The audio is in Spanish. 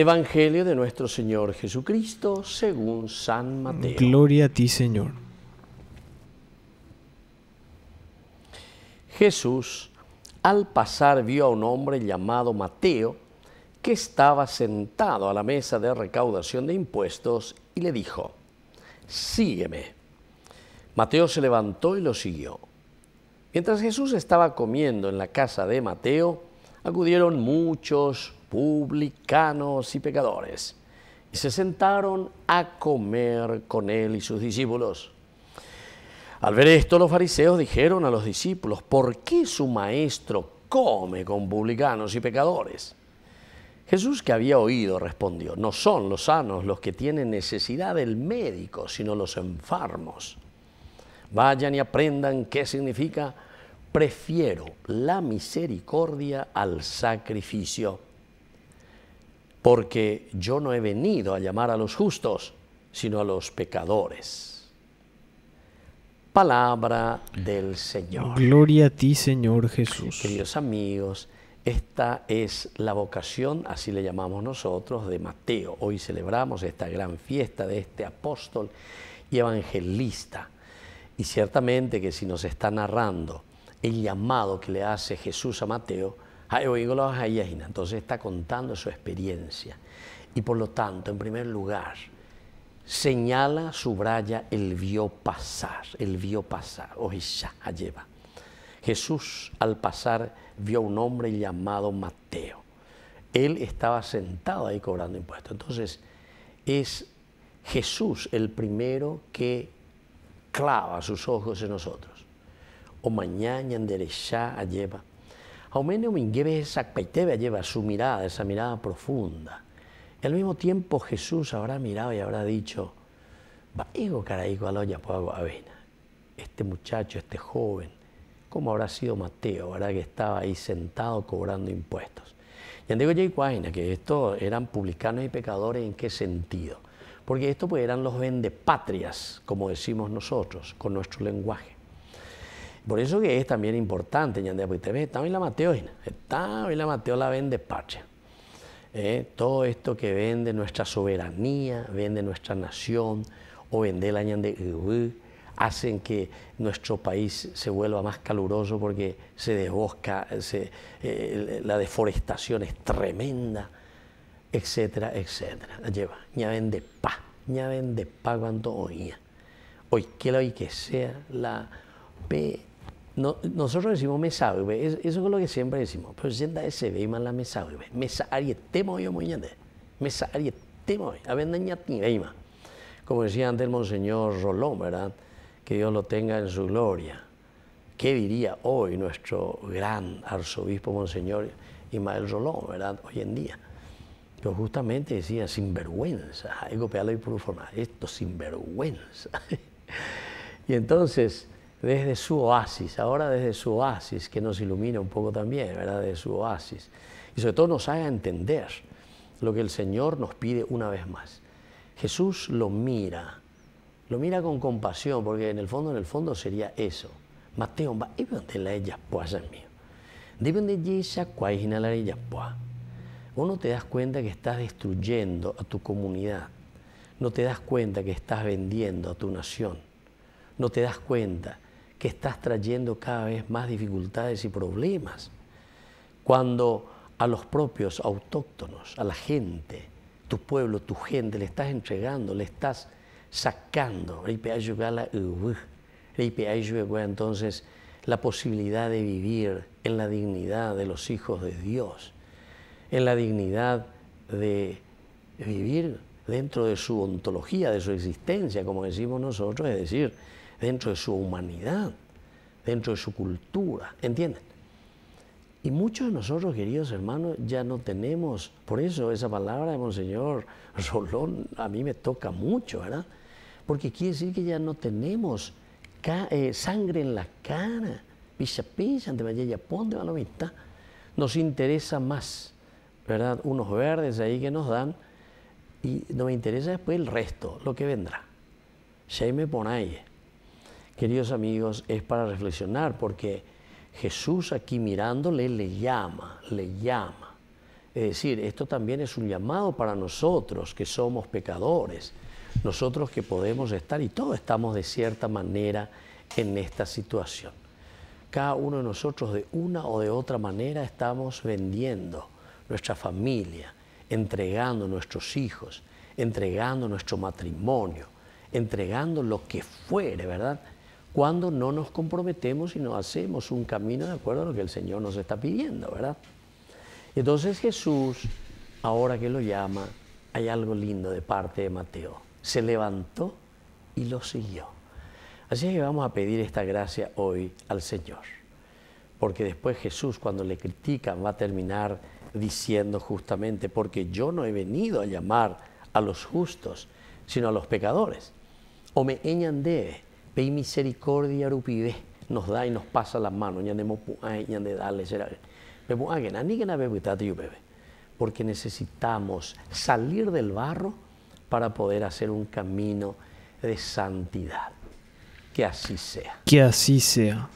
Evangelio de nuestro Señor Jesucristo según San Mateo. Gloria a ti, Señor. Jesús, al pasar, vio a un hombre llamado Mateo que estaba sentado a la mesa de recaudación de impuestos y le dijo, sígueme. Mateo se levantó y lo siguió. Mientras Jesús estaba comiendo en la casa de Mateo, acudieron muchos publicanos y pecadores, y se sentaron a comer con él y sus discípulos. Al ver esto, los fariseos dijeron a los discípulos, ¿por qué su maestro come con publicanos y pecadores? Jesús que había oído respondió, no son los sanos los que tienen necesidad del médico, sino los enfermos. Vayan y aprendan qué significa, prefiero la misericordia al sacrificio porque yo no he venido a llamar a los justos, sino a los pecadores. Palabra del Señor. Oh, gloria a ti, Señor Jesús. Queridos amigos, esta es la vocación, así le llamamos nosotros, de Mateo. Hoy celebramos esta gran fiesta de este apóstol y evangelista. Y ciertamente que si nos está narrando el llamado que le hace Jesús a Mateo, entonces está contando su experiencia. Y por lo tanto, en primer lugar, señala, subraya, el vio pasar, el vio pasar, lleva. Jesús al pasar vio a un hombre llamado Mateo. Él estaba sentado ahí cobrando impuestos. Entonces, es Jesús el primero que clava sus ojos en nosotros. O mañana derecha a lleva. Eumenio mingueve, esa a lleva su mirada, esa mirada profunda. al mismo tiempo Jesús habrá mirado y habrá dicho, Vaigo al pues, avena. Este muchacho, este joven, ¿cómo habrá sido Mateo, ahora Que estaba ahí sentado cobrando impuestos. Y digo Jay que estos eran publicanos y pecadores, ¿en qué sentido? Porque estos pues eran los patrias, como decimos nosotros, con nuestro lenguaje. Por eso que es también importante, ñande, porque también también la Mateo, está la Mateo la vende pacha. Eh, todo esto que vende nuestra soberanía, vende nuestra nación, o vende la ñande, hacen que nuestro país se vuelva más caluroso porque se desbosca, eh, la deforestación es tremenda, etcétera, etcétera. Lleva, ña vende pa, ña vende pa cuando oía. Hoy que lo hoy que sea, la P nosotros decimos mesabe, eso es lo que siempre decimos, pero sienta ese ve más la mesabe, mesa temo yo moñate, mesa arietemo, a ver Como decía antes el monseñor Rolón, ¿verdad? Que Dios lo tenga en su gloria. ¿Qué diría hoy nuestro gran arzobispo monseñor Imael Rolón, ¿verdad? Hoy en día. Pero justamente decía, sinvergüenza, algo copiarlo y por formal esto sinvergüenza. y entonces desde su oasis, ahora desde su oasis, que nos ilumina un poco también, ¿verdad? Desde su oasis. Y sobre todo nos haga entender lo que el Señor nos pide una vez más. Jesús lo mira, lo mira con compasión, porque en el fondo, en el fondo sería eso. Mateo, va, la ella, pues, mío. Deben de la no te das cuenta que estás destruyendo a tu comunidad, no te das cuenta que estás vendiendo a tu nación, no te das cuenta que estás trayendo cada vez más dificultades y problemas. Cuando a los propios autóctonos, a la gente, tu pueblo, tu gente, le estás entregando, le estás sacando, uh, uh, pues, entonces la posibilidad de vivir en la dignidad de los hijos de Dios, en la dignidad de vivir dentro de su ontología, de su existencia, como decimos nosotros, es decir, dentro de su humanidad, dentro de su cultura, ¿entienden? Y muchos de nosotros, queridos hermanos, ya no tenemos, por eso esa palabra de Monseñor Rolón a mí me toca mucho, ¿verdad? Porque quiere decir que ya no tenemos eh, sangre en la cara, pisa, pilla, ante vaya ponte la nos interesa más, ¿verdad? Unos verdes ahí que nos dan y nos interesa después el resto, lo que vendrá. pone ahí queridos amigos, es para reflexionar, porque Jesús aquí mirándole le llama, le llama. Es decir, esto también es un llamado para nosotros que somos pecadores, nosotros que podemos estar, y todos estamos de cierta manera en esta situación. Cada uno de nosotros de una o de otra manera estamos vendiendo nuestra familia, entregando nuestros hijos, entregando nuestro matrimonio, entregando lo que fuere, ¿verdad? cuando no nos comprometemos y no hacemos un camino de acuerdo a lo que el Señor nos está pidiendo, ¿verdad? Entonces Jesús, ahora que lo llama, hay algo lindo de parte de Mateo. Se levantó y lo siguió. Así es que vamos a pedir esta gracia hoy al Señor. Porque después Jesús, cuando le critica, va a terminar diciendo justamente, porque yo no he venido a llamar a los justos, sino a los pecadores. O me eñan Pey misericordia rupide nos da y nos pasa las manos. las ya de darle, porque necesitamos salir del barro para poder hacer un camino de santidad. Que así sea. Que así sea.